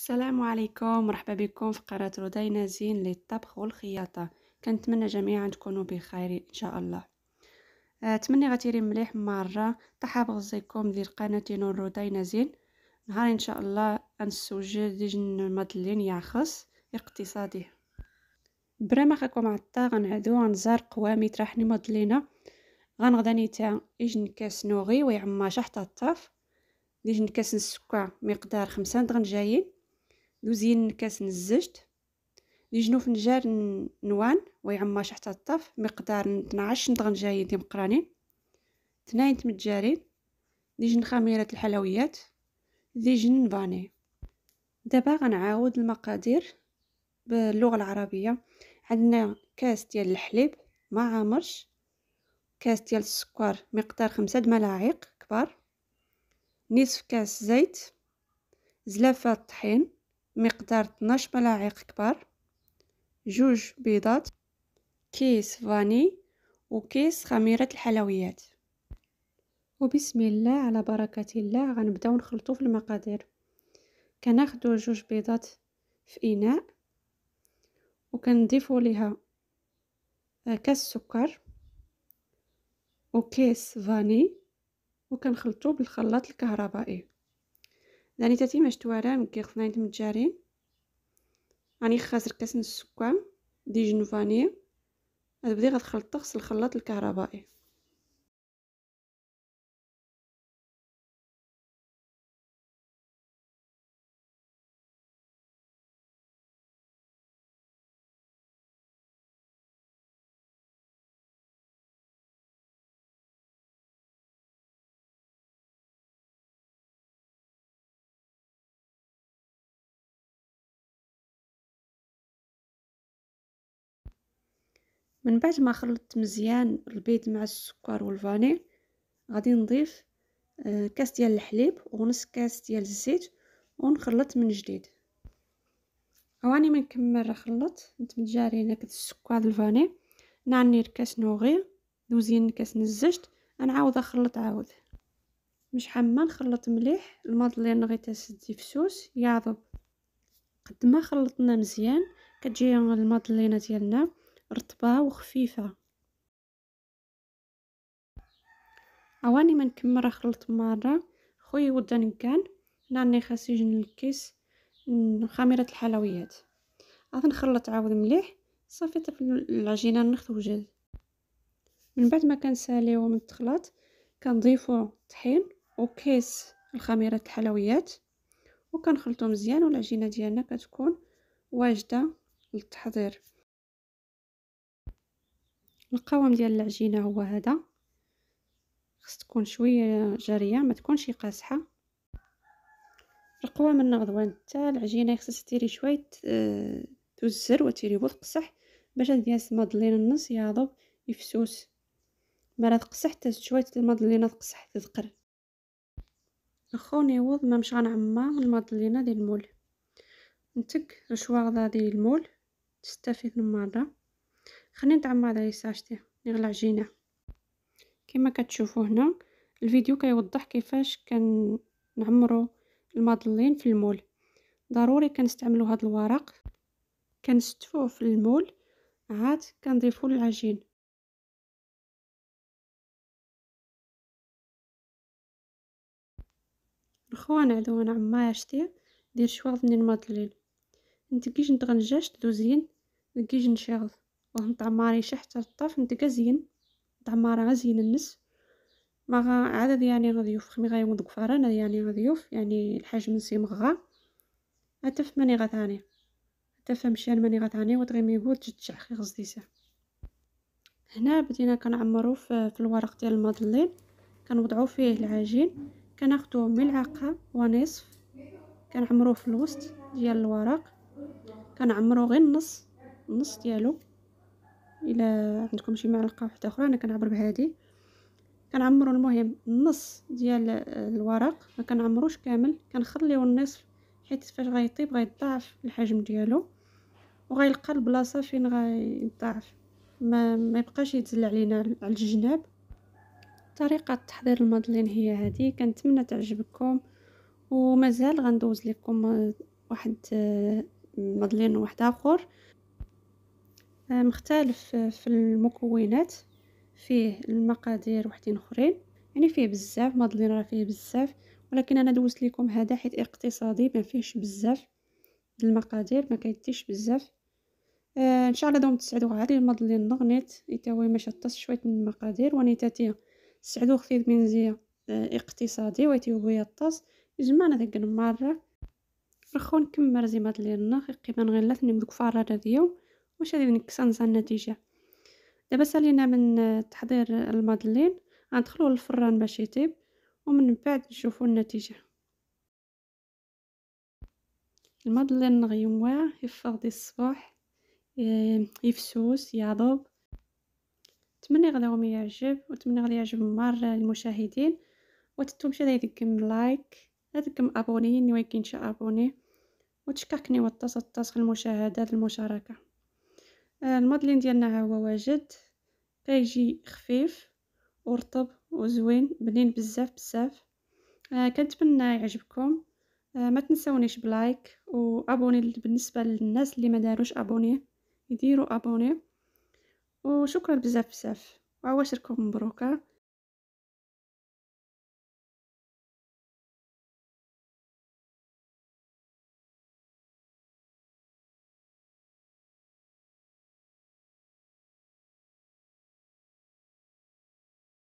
السلام عليكم مرحبا بكم في قناه رودينا زين للطبخ والخياطه كنتمنى جميعا تكونوا بخير ان شاء الله اتمنى آه، غتيري مليح مره تحاب غزيكم ديال قناتي نور رودينا زين نهار ان شاء الله غنسوجد ديجن مدلين يعخص اقتصادي خاكم عطا غنعدو غنزار قوامي تراحني مدلينه غنغدا نيتا اجن كاس نوغي ويعما شحطه الطاف ديجن كاس السكر مقدار خمسة دغن جايين نزين كاس الزجت لي فنجان نوان ويعماش حتى الطف مقدار 12 نضغن دي ديال مقرانين تناين متجارين ديجن خميرة الحلويات ديجن فاني دابا غنعاود المقادير باللغة العربية عندنا كاس ديال الحليب مع عامرش كاس ديال السكر مقدار خمسة ملاعق كبار نصف كاس زيت زلافة الطحين مقدار 12 ملاعق كبار جوج بيضات كيس فاني وكيس خميرة الحلويات وبسم الله على بركة الله غنبداو نخلطو في المقادير كناخدو جوج بيضات في اناء وكنضيفو ليها آه، كاس سكر وكيس فاني وكنخلطو بالخلاط الكهربائي يعني تاتي مشتوارا مكي نتم متجارين راني خاسر كاس من السكر ديجن فاني غتبدي غتخلطو الخلاط الكهربائي من بعد ما خلطت مزيان البيض مع السكر والفاني غادي نضيف آه، كاس ديال الحليب ونص كاس ديال الزيت ونخلط من جديد هواني من نكمل نخلط نتمجاري هنا كد السكر الفاني نعني الكاس نوغي دوزين كاس نزجت نعاود اخلط عاود مش حما نخلط مليح المادلين سدي في فسوس يعضب قد ما خلطنا مزيان كتجي المادلينه ديالنا رطبة وخفيفة عواني ما نكمل خلط مرة خويا ودا نكان ناني خاصي الكيس خميرة الحلويات عاد نخلط عاود مليح صافي طيب العجينة نخت وجد من بعد ما كنساليو من التخلاط كنضيفو طحين وكيس الخميرة الحلويات وكنخلطو مزيان والعجينة ديالنا كتكون واجدة للتحضير القوام ديال العجينه هو هذا خص تكون شويه جاريه ما تكونش قاسحه القوام النغضوان تاع العجينه خصك ديري شويه آه، تزر وتيري وتقصح باش هاد ديال المضلين النص يهضب يفسوس ما راه تقصح حتى شويه المضلينه تقصح تذقر اخوني وض ما مش غنعمر المضلينه ديال المول نتك رشوه غدا ديال المول تستفيد من مره خليني نتعمر عليه ساعتي يغلى عجينه كما كتشوفوا هنا الفيديو كيوضح كيفاش كنعمروا المادلين في المول ضروري كنستعملوا هذا الورق كنستفوه في المول عاد كنضيفوا للعجين الخوان عدوان عما عشتي دير شواظ من المادلين نتقيش نتغنجاش تدوزين نتقيش نشاغل وهم طعماري شحت الطاف نتا زين طعمارة غزين النس ما غا عدد يعني غضيوف خمي غيوم دوك فرانا يعني غضيوف يعني الحجم نسي مغا اتف ماني غثاني اتف مشان ماني غثاني وتغيمي ميقول تجتشع خي غزديسه هنا بدينا كنعمرو في الورق ديال المادلين كنوضعو فيه العجين كناخدو ملعقه ونصف كنعمرو في الوسط ديال الورق كنعمرو غير النص النص ديالو الى عندكم شي معلقه واحده اخرى انا كنعبر بهذه كنعمروا المهم النص ديال الورق ما كنعمروش كامل كنخليو النصف حيت فاش غيطيب غيضاعف الحجم ديالو وغيلقى البلاصه فين غيضاعف ما, ما يبقاش يتزل علينا على الجناب طريقه تحضير المادلين هي هذه كنتمنى تعجبكم ومازال غندوز لكم واحد مادلين واحد اخر مختلف في المكونات فيه المقادير وحدين اخرين يعني فيه بزاف مادلين راه فيه بزاف ولكن انا دوزت لكم هذا حيت اقتصادي ما فيهش بزاف المقادير ما كيديش بزاف آه ان شاء الله دوم تسعدوا غادي المادلين نغنيت يتاوي ما شطست شويه من المقادير ونيتاتي تسعدوه خفيف بنزيه آه اقتصادي بويا الطاس جمعنا ديك المره رخون كم مرزي مادلين النخ قيمه غير لا ثني دوك اليوم واش غادي نكسنزا النتيجه دابا سالينا من تحضير المادلين غندخلو للفران باش يطيب ومن بعد نشوفو النتيجه المادلين نغيموه يفيغ ديال الصباح يفسوس يذوب نتمنى غلاهم يعجب ونتمنى غلا يعجب مار المشاهدين وتتمشى دايدكم لايك هذاكم ابوني نويكين شي ابوني وتشكركني تصل المشاهدات المشاركه آه، المودلين ديالنا ها هو واجد كيجي خفيف ورطب وزوين بنين بزاف بزاف آه كنتمنى يعجبكم آه ما تنسونيش بلايك وابوني بالنسبه للناس اللي ما داروش ابوني يديروا ابوني وشكرا بزاف بزاف وعواشركم مبروكه